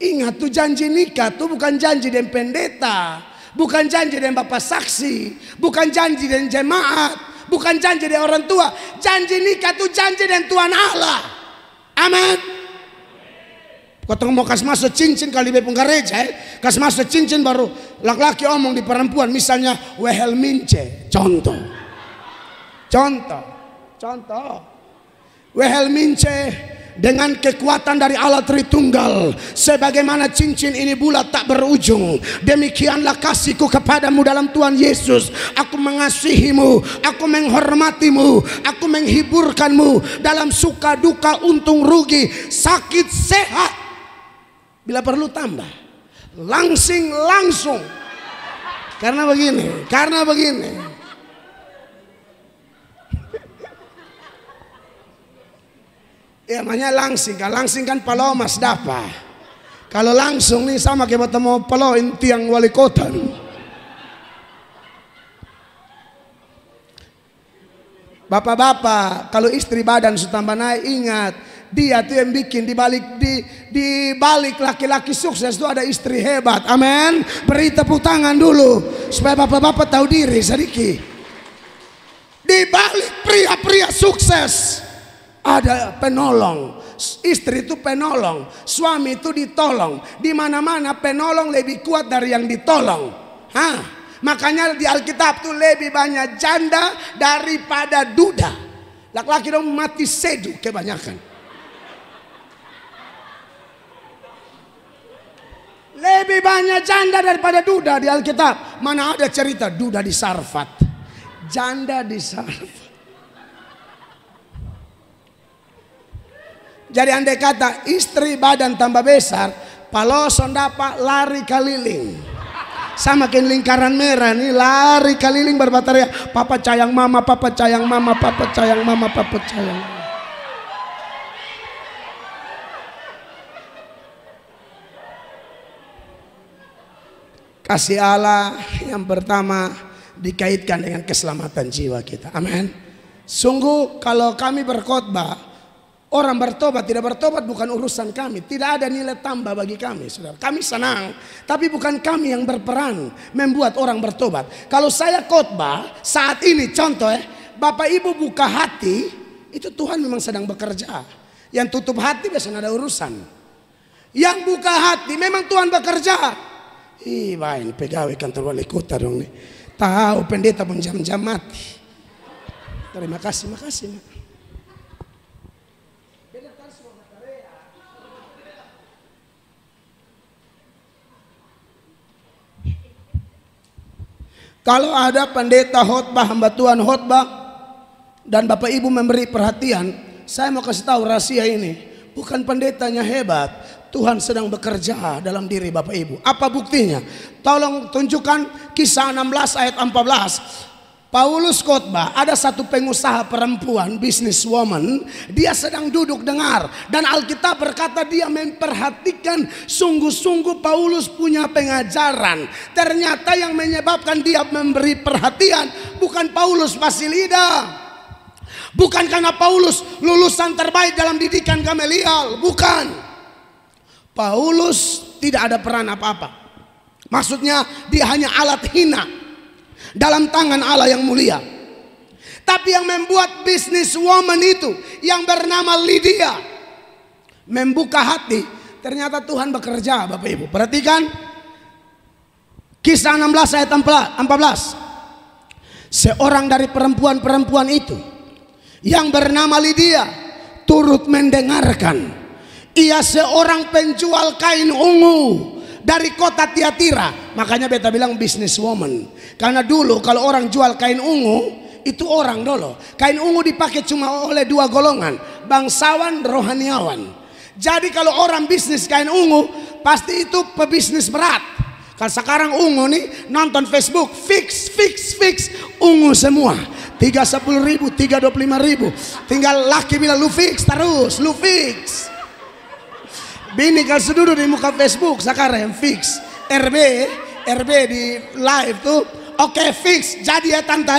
Ingat tuh janji nikah tuh bukan janji dan pendeta bukan janji dengan bapak saksi, bukan janji dengan jemaat, bukan janji dengan orang tua. Janji nikah itu janji dengan Tuhan Allah. Amin. Kotong mau kas masuk cincin kali be gereja, eh. kas masuk cincin baru laki-laki omong di perempuan, misalnya wehel mince, contoh, contoh, contoh, wehel mince, dengan kekuatan dari Allah Tritunggal sebagaimana cincin ini bulat tak berujung demikianlah kasihku kepadamu dalam Tuhan Yesus aku mengasihimu aku menghormatimu aku menghiburkanmu dalam suka duka untung rugi sakit sehat bila perlu tambah langsing langsung karena begini karena begini Ya makanya langsing kan. Langsing kan palo mas dapa. Kalau langsung nih sama kita bertemu palo intiang wali kota. Nih. Bapak-bapak, kalau istri badan tambah naik ingat dia tuh yang bikin di balik di di balik laki-laki sukses itu ada istri hebat. Amin. Beri tepuk tangan dulu supaya bapak-bapak tahu diri sedikit. Di balik pria-pria sukses ada penolong. Istri itu penolong, suami itu ditolong. Di mana-mana penolong lebih kuat dari yang ditolong. Hah? Makanya di Alkitab tuh lebih banyak janda daripada duda. Laki-laki dong mati seduh kebanyakan. Lebih banyak janda daripada duda di Alkitab. Mana ada cerita duda di Sarfat. Janda di Sarfat. Jadi andai kata istri badan tambah besar, paloson dapat lari keliling. Sama kain lingkaran merah nih lari keliling berbateria. Papa cayang mama, papa cayang mama, papa cayang mama, papa cayang. Kasih Allah yang pertama dikaitkan dengan keselamatan jiwa kita. Amin. Sungguh kalau kami berkhotbah Orang bertobat, tidak bertobat bukan urusan kami. Tidak ada nilai tambah bagi kami, saudara. Kami senang, tapi bukan kami yang berperan membuat orang bertobat. Kalau saya khotbah saat ini, contoh ya, Bapak Ibu buka hati, itu Tuhan memang sedang bekerja. Yang tutup hati biasanya ada urusan. Yang buka hati memang Tuhan bekerja. Ih, baik, pegawai kantor wali kota dong nih. Tahu pendeta pun jam-jam mati. Terima kasih, makasih. kasih. Kalau ada pendeta khotbah hamba Tuhan khotbah dan Bapak Ibu memberi perhatian, saya mau kasih tahu rahasia ini. Bukan pendetanya hebat, Tuhan sedang bekerja dalam diri Bapak Ibu. Apa buktinya? Tolong tunjukkan kisah 16 ayat 14. Paulus khotbah, ada satu pengusaha perempuan, business woman dia sedang duduk dengar dan Alkitab berkata dia memperhatikan sungguh-sungguh Paulus punya pengajaran. Ternyata yang menyebabkan dia memberi perhatian bukan Paulus Basilida. Bukan karena Paulus lulusan terbaik dalam didikan Gamaliel, bukan. Paulus tidak ada peran apa-apa. Maksudnya dia hanya alat hina dalam tangan Allah yang mulia. Tapi yang membuat bisnis woman itu yang bernama Lydia membuka hati. Ternyata Tuhan bekerja Bapak Ibu. Perhatikan kisah 16 ayat 14. Seorang dari perempuan-perempuan itu yang bernama Lydia turut mendengarkan. Ia seorang penjual kain ungu dari kota Tiatira. Makanya beta bilang business woman. Karena dulu kalau orang jual kain ungu, itu orang dulu. Kain ungu dipakai cuma oleh dua golongan, bangsawan, rohaniawan. Jadi kalau orang bisnis kain ungu, pasti itu pebisnis berat. Kalau sekarang ungu nih nonton Facebook fix fix fix ungu semua. Tiga sepuluh ribu, tiga dua puluh lima ribu. Tinggal laki bilang lu fix terus, lu fix. Bini kan seduduh di muka Facebook sekarang fix. RB, RB di live tuh Oke okay, fix jadi ya tante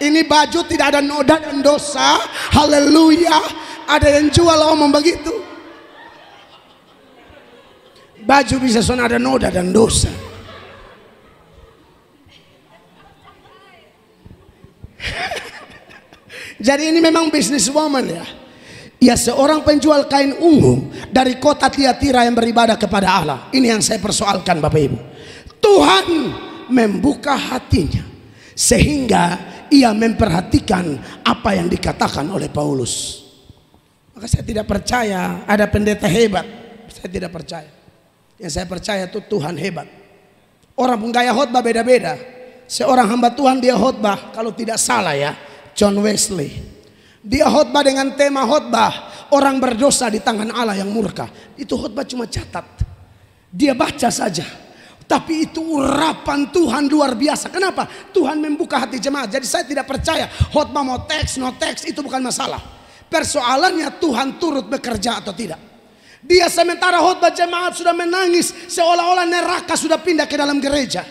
ini baju tidak ada noda dan dosa haleluya ada yang jual omong oh, begitu baju bisa son ada noda dan dosa jadi ini memang bisnis woman ya ia ya, seorang penjual kain ungu dari kota Tiatira yang beribadah kepada Allah. Ini yang saya persoalkan Bapak Ibu. Tuhan membuka hatinya sehingga ia memperhatikan apa yang dikatakan oleh Paulus. Maka saya tidak percaya ada pendeta hebat. Saya tidak percaya. Yang saya percaya itu Tuhan hebat. Orang penggaya khotbah beda-beda. Seorang hamba Tuhan dia khotbah kalau tidak salah ya John Wesley dia khotbah dengan tema khotbah orang berdosa di tangan Allah yang murka. Itu khotbah cuma catat. Dia baca saja. Tapi itu urapan Tuhan luar biasa. Kenapa? Tuhan membuka hati jemaat. Jadi saya tidak percaya khotbah mau teks, no teks itu bukan masalah. Persoalannya Tuhan turut bekerja atau tidak. Dia sementara khotbah jemaat sudah menangis seolah-olah neraka sudah pindah ke dalam gereja.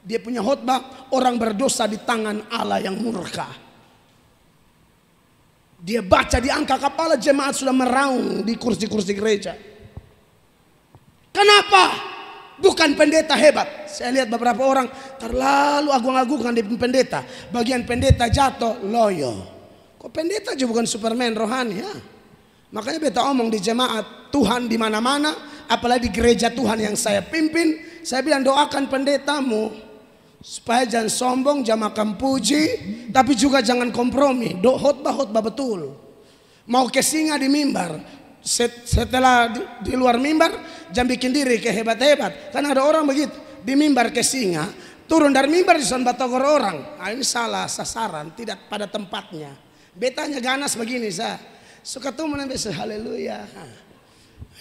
Dia punya khotbah orang berdosa di tangan Allah yang murka. Dia baca di angka kepala jemaat sudah meraung di kursi-kursi gereja. Kenapa? Bukan pendeta hebat. Saya lihat beberapa orang terlalu agung-agungkan di pendeta. Bagian pendeta jatuh loyo. Kok pendeta juga bukan Superman rohani ya? Makanya beta omong di jemaat Tuhan di mana-mana, apalagi di gereja Tuhan yang saya pimpin, saya bilang doakan pendetamu Supaya jangan sombong, jangan makan puji, tapi juga jangan kompromi. Do khotbah khotbah betul. Mau ke singa di mimbar, set, setelah di, di luar mimbar, jangan bikin diri kehebat-hebat. Karena ada orang begitu di mimbar ke singa, turun dari mimbar di batogor orang. Nah, ini salah sasaran, tidak pada tempatnya. Betanya ganas begini saya. Suka tuh menembus haleluya.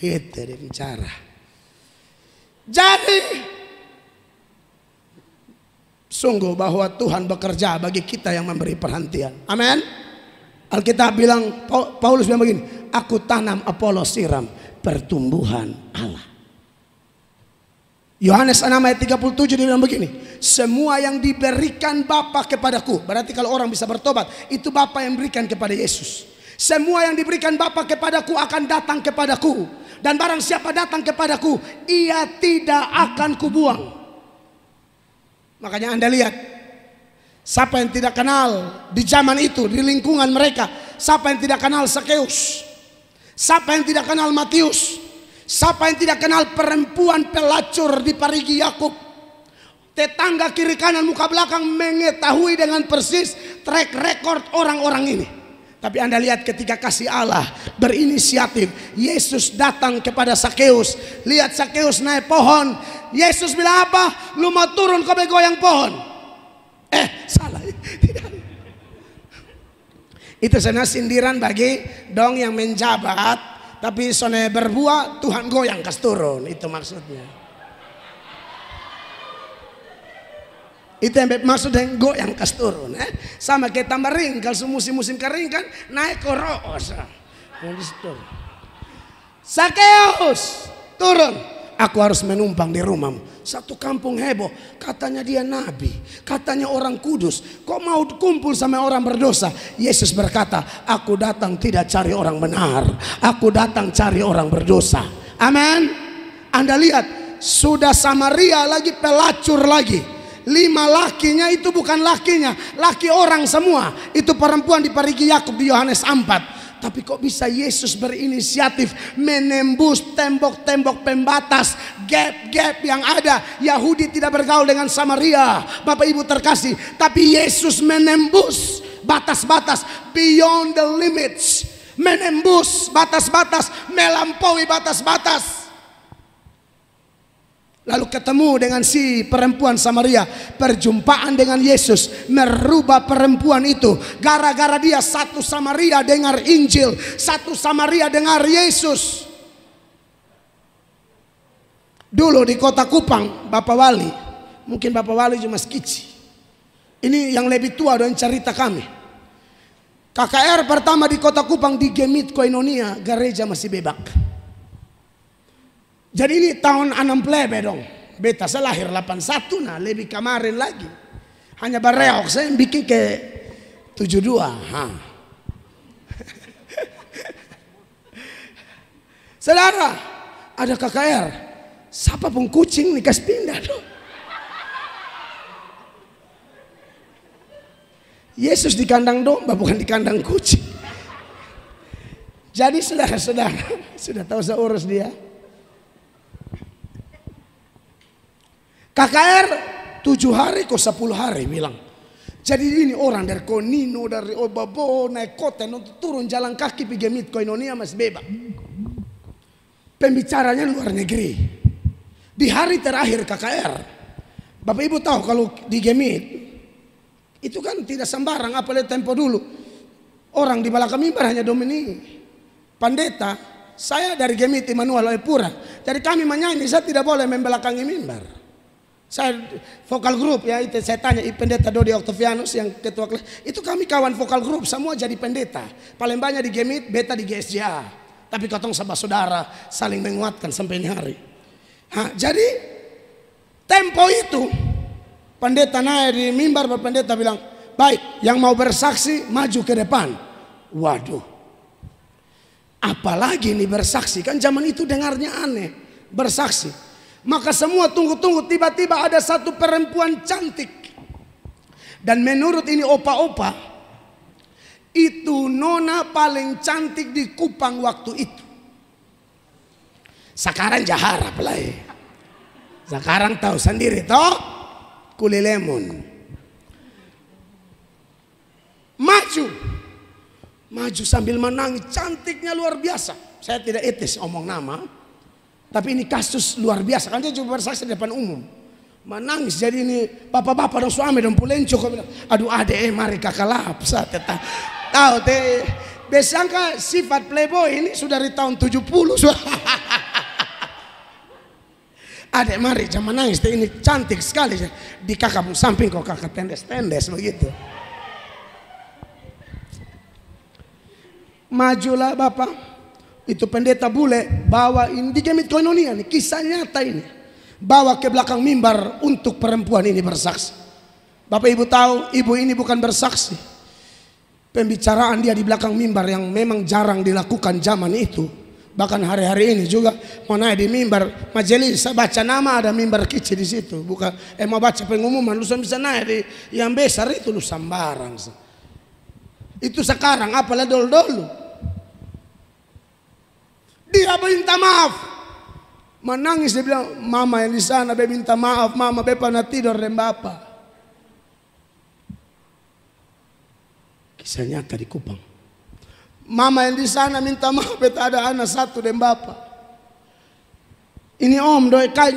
Itu dia bicara. Jadi Sungguh bahwa Tuhan bekerja bagi kita yang memberi perhentian. Amin. Alkitab bilang Paulus bilang begini, aku tanam Apollo siram pertumbuhan Allah. Yohanes 6 ayat 37 dia bilang begini, semua yang diberikan Bapa kepadaku, berarti kalau orang bisa bertobat, itu Bapa yang berikan kepada Yesus. Semua yang diberikan Bapa kepadaku akan datang kepadaku dan barang siapa datang kepadaku, ia tidak akan kubuang. Makanya Anda lihat, siapa yang tidak kenal di zaman itu, di lingkungan mereka, siapa yang tidak kenal Sakeus, siapa yang tidak kenal Matius, siapa yang tidak kenal perempuan pelacur di parigi Yakub. Tetangga kiri kanan muka belakang mengetahui dengan persis track record orang-orang ini. Tapi Anda lihat ketika kasih Allah berinisiatif, Yesus datang kepada Sakeus. Lihat Sakeus naik pohon. Yesus bilang apa? Lu mau turun kau goyang pohon. Eh, salah. Itu sana sindiran bagi dong yang menjabat, tapi sone berbuah Tuhan goyang kas turun. Itu maksudnya. Itu yang maksud yang goyang kas turun. Eh? Sama kita maring kalau musim-musim kering kan naik ke roos. Sakeus turun. Aku harus menumpang di rumahmu. Satu kampung heboh. Katanya dia nabi. Katanya orang kudus. Kok mau kumpul sama orang berdosa? Yesus berkata, aku datang tidak cari orang benar. Aku datang cari orang berdosa. Amin. Anda lihat, sudah Samaria lagi pelacur lagi lima lakinya itu bukan lakinya laki orang semua itu perempuan di parigi Yakub di Yohanes 4 tapi kok bisa Yesus berinisiatif menembus tembok-tembok pembatas gap-gap yang ada Yahudi tidak bergaul dengan Samaria Bapak Ibu terkasih tapi Yesus menembus batas-batas beyond the limits menembus batas-batas melampaui batas-batas Lalu ketemu dengan si perempuan Samaria. Perjumpaan dengan Yesus merubah perempuan itu. Gara-gara dia satu Samaria dengar Injil. Satu Samaria dengar Yesus. Dulu di kota Kupang, Bapak Wali. Mungkin Bapak Wali cuma skici. Ini yang lebih tua dan cerita kami. KKR pertama di kota Kupang di Gemit Koinonia, gereja masih bebak. Jadi ini tahun 6 plebe dong. Beta saya lahir 81 nah lebih kemarin lagi. Hanya bareok saya bikin ke 72. Ha. Saudara, ada KKR. Siapa pun kucing nih kasih pindah dong. Yesus di kandang domba bukan di kandang kucing. Jadi saudara-saudara sudah tahu saya urus dia. KKR tujuh hari kok sepuluh hari bilang. Jadi ini orang dari Konino, dari Obabo, naik kota, turun jalan kaki pergi mit ke Indonesia mas beba. Pembicaranya luar negeri. Di hari terakhir KKR, Bapak Ibu tahu kalau di Gemit, itu kan tidak sembarang, apalagi tempo dulu. Orang di belakang mimbar hanya domini, pandeta. saya dari Gemit Immanuel Lepura. Jadi kami menyanyi, saya tidak boleh membelakangi mimbar. Saya vokal grup ya, itu saya tanya pendeta Dodi Octavianus yang ketua itu kami kawan vokal grup semua jadi pendeta. Paling banyak di Gemit, beta di GSJA. Tapi katong sama saudara saling menguatkan sampai ini hari. ha, jadi tempo itu pendeta naik di mimbar berpendeta bilang, baik yang mau bersaksi maju ke depan. Waduh, apalagi ini bersaksi kan zaman itu dengarnya aneh bersaksi maka semua tunggu-tunggu tiba-tiba ada satu perempuan cantik. Dan menurut ini opa-opa, itu nona paling cantik di Kupang waktu itu. Sekarang jahara pelai. Ya. Sekarang tahu sendiri toh kuli lemon. Maju. Maju sambil menangis, cantiknya luar biasa. Saya tidak etis omong nama. Tapi ini kasus luar biasa. Kan dia coba bersaksi di depan umum. Menangis jadi ini bapak-bapak dan suami dan pulenco. cukup. aduh ade eh mari kakak lap. tetap. Tahu teh. Besangka sifat playboy ini sudah dari tahun 70. Adek mari jangan menangis, teh ini cantik sekali di kakak samping kok kakak tendes-tendes begitu. Majulah Bapak. Itu pendeta bule bawa ini jemit koinonia nih, kisah nyata ini. Bawa ke belakang mimbar untuk perempuan ini bersaksi. Bapak ibu tahu, ibu ini bukan bersaksi. Pembicaraan dia di belakang mimbar yang memang jarang dilakukan zaman itu. Bahkan hari-hari ini juga mau naik di mimbar majelis, baca nama ada mimbar kecil di situ. Bukan, eh mau baca pengumuman, lu bisa naik di yang besar itu lu sembarang Itu sekarang, apalah dulu-dulu. Dia minta maaf. Menangis dia bilang, mama yang di sana, be minta maaf, mama be pernah tidur dengan bapak. Kisah nyata di Kupang. Mama yang di sana minta maaf, be ada anak satu dengan bapak. Ini om doi kai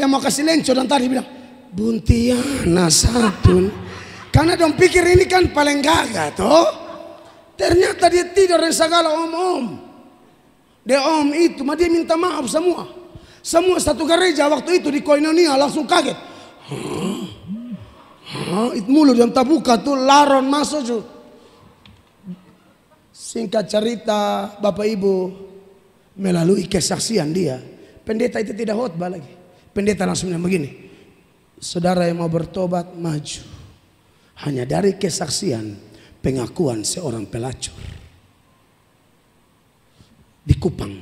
yang mau kasih lencur dan tadi bilang, Buntiana satu. Karena dong pikir ini kan paling gagah toh. Ternyata dia tidur dengan segala om-om. Dia om oh, itu, mah dia minta maaf semua. Semua satu gereja waktu itu di Koinonia langsung kaget. Hah? Hah? Itu mulut yang terbuka tuh laron masuk tuh. Singkat cerita, Bapak Ibu melalui kesaksian dia. Pendeta itu tidak khotbah lagi. Pendeta langsung bilang begini. Saudara yang mau bertobat maju. Hanya dari kesaksian pengakuan seorang pelacur. Kupang.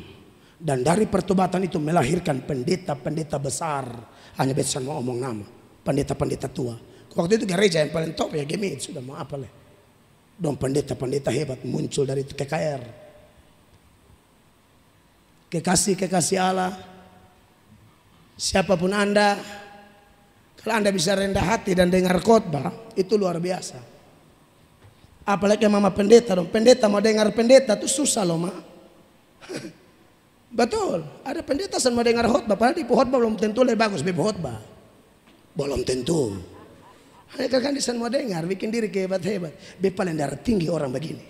Dan dari pertobatan itu melahirkan pendeta-pendeta besar. Hanya besar mau omong nama. Pendeta-pendeta tua. Waktu itu gereja yang paling top ya itu Sudah mau apa lah. Dong pendeta-pendeta hebat muncul dari KKR. Kekasih-kekasih Allah. Siapapun Anda. Kalau Anda bisa rendah hati dan dengar khotbah. Itu luar biasa. Apalagi mama pendeta dong. Pendeta mau dengar pendeta tuh susah loh mak. Betul, ada pendeta sama dengar khotbah, padahal di khotbah belum tentu lebih bagus di khotbah. Belum tentu. Hanya kan di sana dengar, bikin diri kehebat hebat Be paling darah tinggi orang begini.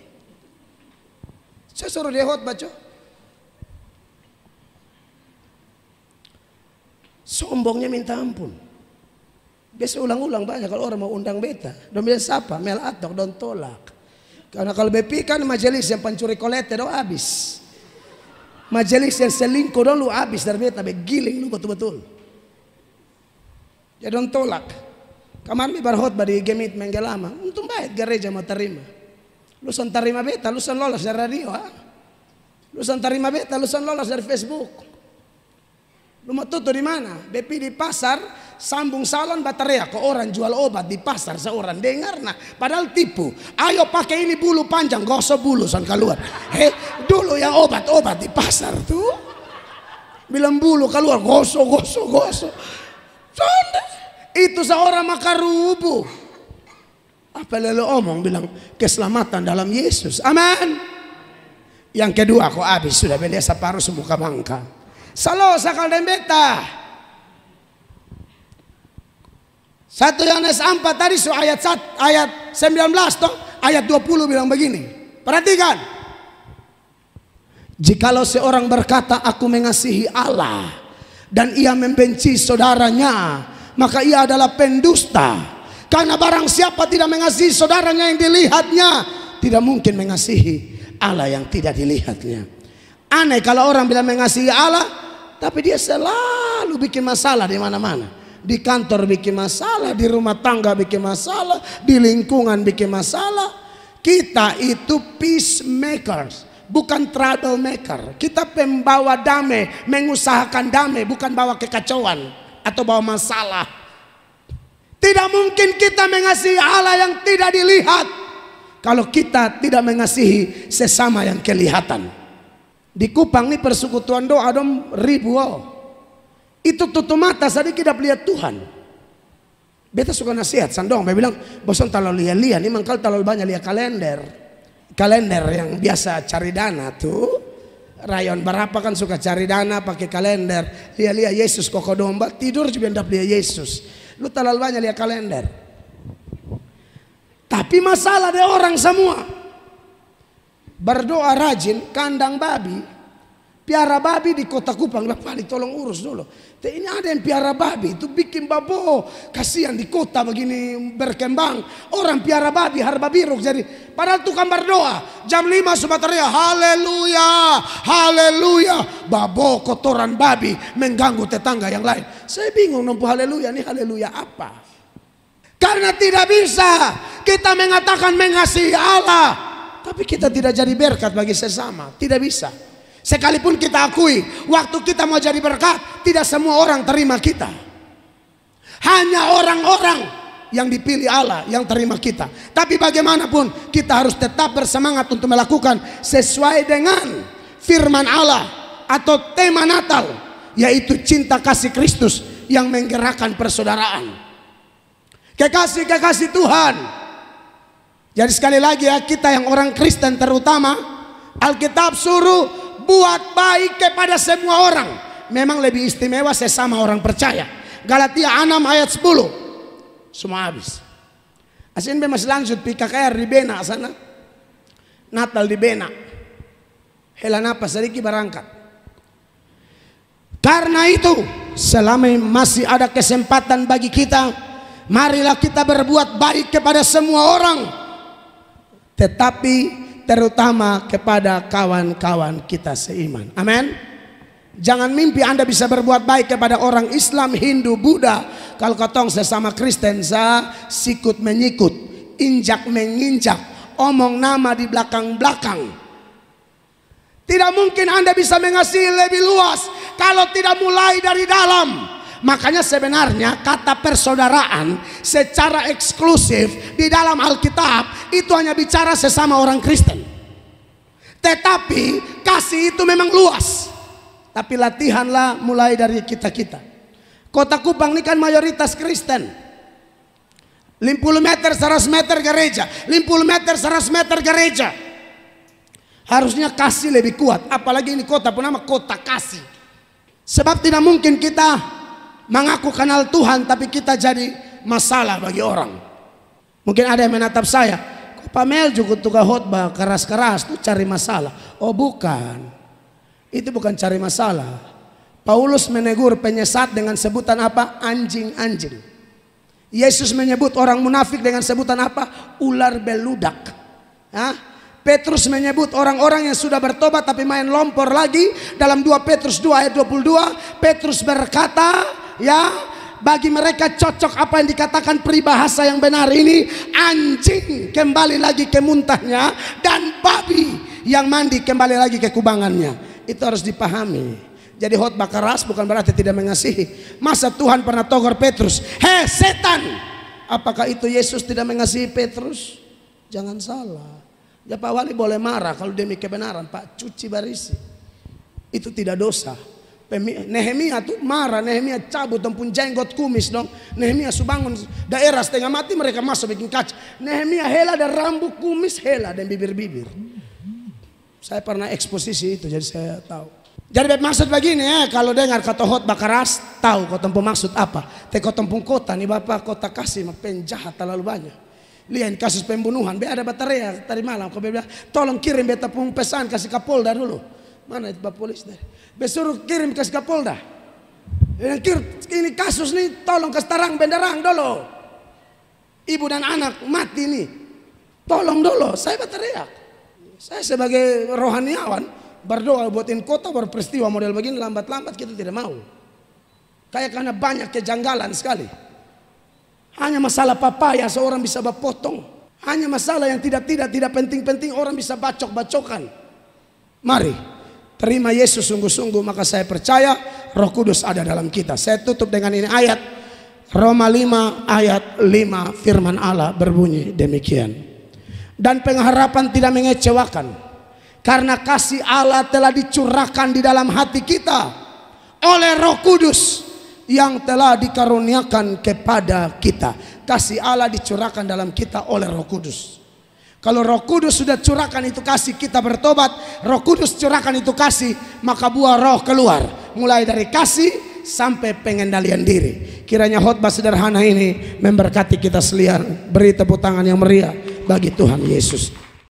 Saya suruh dia khotbah, cok. Sombongnya minta ampun. Biasa ulang-ulang banyak kalau orang mau undang beta. Dan bilang siapa? Mel atok, don tolak. Karena kalau bepi kan majelis yang pencuri kolete do habis majelis yang selingkuh dong lu habis dari beta giling lu betul-betul ya dong tolak kamar mi barhot bari gemit menggelama untung baik gereja mau terima lu san terima beta lu san lolos dari radio lu san terima beta lu san lolos dari facebook lu mau tutup di mana bepi di pasar sambung salon baterai ke orang jual obat di pasar seorang dengar nah padahal tipu ayo pakai ini bulu panjang gosok bulu san keluar Hei, dulu yang obat-obat di pasar tuh bilang bulu keluar gosok gosok gosok Sonde. itu seorang maka rubuh apa lalu omong bilang keselamatan dalam Yesus aman yang kedua aku habis sudah beli separuh semuka bangka salo sakal dan beta Satu Yohanes 4 tadi so ayat ayat 19 toh ayat 20 bilang begini. Perhatikan. Jikalau seorang berkata aku mengasihi Allah dan ia membenci saudaranya, maka ia adalah pendusta. Karena barang siapa tidak mengasihi saudaranya yang dilihatnya, tidak mungkin mengasihi Allah yang tidak dilihatnya. Aneh kalau orang bilang mengasihi Allah, tapi dia selalu bikin masalah di mana-mana. Di kantor bikin masalah, di rumah tangga bikin masalah, di lingkungan bikin masalah. Kita itu peacemakers, bukan troublemaker. Kita pembawa damai, mengusahakan damai, bukan bawa kekacauan atau bawa masalah. Tidak mungkin kita mengasihi Allah yang tidak dilihat. Kalau kita tidak mengasihi sesama yang kelihatan. Di Kupang ini persekutuan doa dong ribu. Oh. Itu tutup mata tadi kita lihat Tuhan. Beta suka nasihat sandong, beta bilang, bosan kalau lihat-lihat, ini mangkal terlalu banyak lihat kalender. Kalender yang biasa cari dana tuh, rayon berapa kan suka cari dana pakai kalender. Lihat-lihat Yesus kok domba, tidur juga tidak lihat Yesus. Lu terlalu banyak lihat kalender. Tapi masalah deh orang semua. Berdoa rajin, kandang babi, piara babi di kota Kupang. Nah, Pak, tolong urus dulu. Ini ada yang piara babi itu bikin babo. Kasihan di kota begini berkembang. Orang piara babi harba biru jadi. Padahal tukang berdoa jam 5 Sumatera, Haleluya, haleluya. Babo kotoran babi mengganggu tetangga yang lain. Saya bingung nompu haleluya ini haleluya apa? Karena tidak bisa kita mengatakan mengasihi Allah. Tapi kita tidak jadi berkat bagi sesama. Tidak bisa. Sekalipun kita akui, waktu kita mau jadi berkat, tidak semua orang terima kita. Hanya orang-orang yang dipilih Allah yang terima kita. Tapi bagaimanapun, kita harus tetap bersemangat untuk melakukan sesuai dengan firman Allah atau tema Natal, yaitu cinta kasih Kristus yang menggerakkan persaudaraan. Kekasih-kekasih Tuhan. Jadi sekali lagi ya, kita yang orang Kristen terutama, Alkitab suruh berbuat baik kepada semua orang memang lebih istimewa sesama orang percaya Galatia 6 ayat 10 semua habis asin be masih lanjut PKKR di Bena sana Natal di Bena hela apa sedikit berangkat karena itu selama masih ada kesempatan bagi kita marilah kita berbuat baik kepada semua orang tetapi terutama kepada kawan-kawan kita seiman. Amin. Jangan mimpi Anda bisa berbuat baik kepada orang Islam, Hindu, Buddha. Kalau ketong sesama Kristen, za sikut menyikut, injak menginjak, omong nama di belakang-belakang. Tidak mungkin Anda bisa mengasihi lebih luas kalau tidak mulai dari dalam. Makanya sebenarnya kata persaudaraan secara eksklusif di dalam Alkitab itu hanya bicara sesama orang Kristen. Tetapi kasih itu memang luas. Tapi latihanlah mulai dari kita-kita. Kota Kupang ini kan mayoritas Kristen. 50 meter, 100 meter gereja. 50 meter, 100 meter gereja. Harusnya kasih lebih kuat. Apalagi ini kota, pun nama kota kasih. Sebab tidak mungkin kita Mengaku kenal Tuhan tapi kita jadi masalah bagi orang. Mungkin ada yang menatap saya, kok Mel juga tukar khotbah keras-keras tuh cari masalah. Oh bukan, itu bukan cari masalah. Paulus menegur penyesat dengan sebutan apa? Anjing-anjing. Yesus menyebut orang munafik dengan sebutan apa? Ular beludak. Hah? Petrus menyebut orang-orang yang sudah bertobat tapi main lompor lagi dalam 2 Petrus 2 ayat 22 Petrus berkata ya bagi mereka cocok apa yang dikatakan peribahasa yang benar ini anjing kembali lagi ke muntahnya dan babi yang mandi kembali lagi ke kubangannya itu harus dipahami jadi khotbah keras bukan berarti tidak mengasihi masa Tuhan pernah togor Petrus hei setan apakah itu Yesus tidak mengasihi Petrus jangan salah Ya Pak Wali boleh marah kalau demi kebenaran Pak cuci barisi. Itu tidak dosa. Nehemia tuh marah, Nehemia cabut tempun jenggot kumis dong. Nehemia subangun daerah setengah mati mereka masuk bikin kaca. Nehemia hela dan rambut kumis hela dan bibir-bibir. Saya pernah eksposisi itu jadi saya tahu. Jadi maksud begini ya, kalau dengar kata hot bakaras, tahu kau tempuh maksud apa. Teko tempuh kota nih Bapak, kota kasih penjahat terlalu banyak. Lihat kasus pembunuhan, be ada baterai ya, tadi malam. Kau bilang, tolong kirim beta pun pesan kasih Kapolda dulu. Mana itu Bapak Polis deh? Besuruh kirim kasih Kapolda. ini kasus nih, tolong kasih terang benderang dulu. Ibu dan anak mati nih. Tolong dulu, saya berteriak. Saya sebagai rohaniawan berdoa buatin kota berperistiwa model begini lambat-lambat kita tidak mau. Kayak karena banyak kejanggalan sekali. Hanya masalah papaya seorang bisa berpotong. Hanya masalah yang tidak-tidak, tidak penting-penting orang bisa bacok-bacokan. Mari, terima Yesus sungguh-sungguh maka saya percaya roh kudus ada dalam kita. Saya tutup dengan ini ayat. Roma 5 ayat 5 firman Allah berbunyi demikian. Dan pengharapan tidak mengecewakan. Karena kasih Allah telah dicurahkan di dalam hati kita oleh roh kudus yang telah dikaruniakan kepada kita. Kasih Allah dicurahkan dalam kita oleh Roh Kudus. Kalau Roh Kudus sudah curahkan itu kasih kita bertobat, Roh Kudus curahkan itu kasih, maka buah roh keluar. Mulai dari kasih sampai pengendalian diri. Kiranya khotbah sederhana ini memberkati kita selian, Beri tepuk tangan yang meriah bagi Tuhan Yesus.